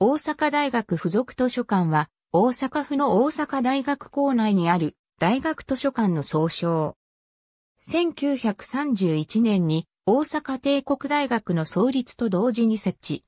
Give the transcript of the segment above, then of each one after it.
大阪大学附属図書館は、大阪府の大阪大学校内にある大学図書館の総称。1931年に大阪帝国大学の創立と同時に設置。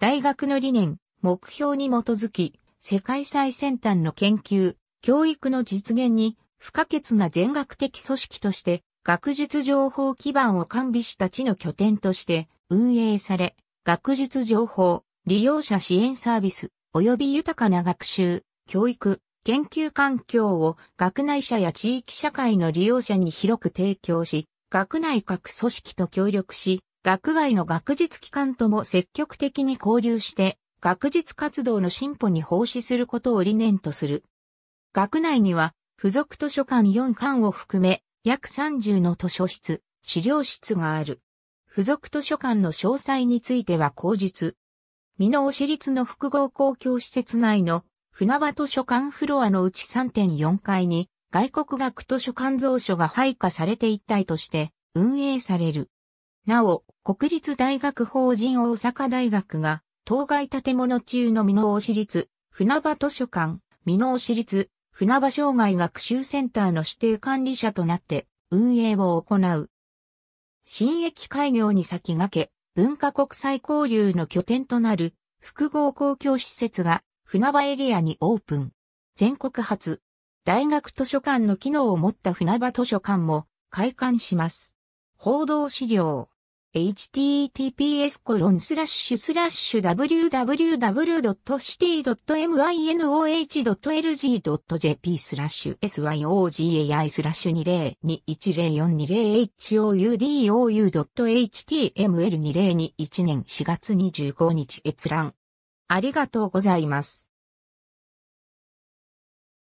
大学の理念、目標に基づき、世界最先端の研究、教育の実現に不可欠な全学的組織として学術情報基盤を完備した地の拠点として運営され、学術情報、利用者支援サービス、及び豊かな学習、教育、研究環境を学内者や地域社会の利用者に広く提供し、学内各組織と協力し、学外の学術機関とも積極的に交流して、学術活動の進歩に奉仕することを理念とする。学内には、付属図書館4館を含め、約30の図書室、資料室がある。付属図書館の詳細については後実。美濃市立の複合公共施設内の船場図書館フロアのうち3.4階に外国学図書館蔵書が配下されて一体として運営される。なお、国立大学法人大阪大学が当該建物中の美濃市立船場図書館、美濃市立船場障害学習センターの指定管理者となって運営を行う。新駅開業に先駆け、文化国際交流の拠点となる複合公共施設が船場エリアにオープン。全国初、大学図書館の機能を持った船場図書館も開館します。報道資料。https コロンスラッシュスラッシュ www.city.minoh.lg.jp スラッシュ syogai スラッシュ 20210420houdu.html2021 o 年4月25日閲覧。ありがとうございます。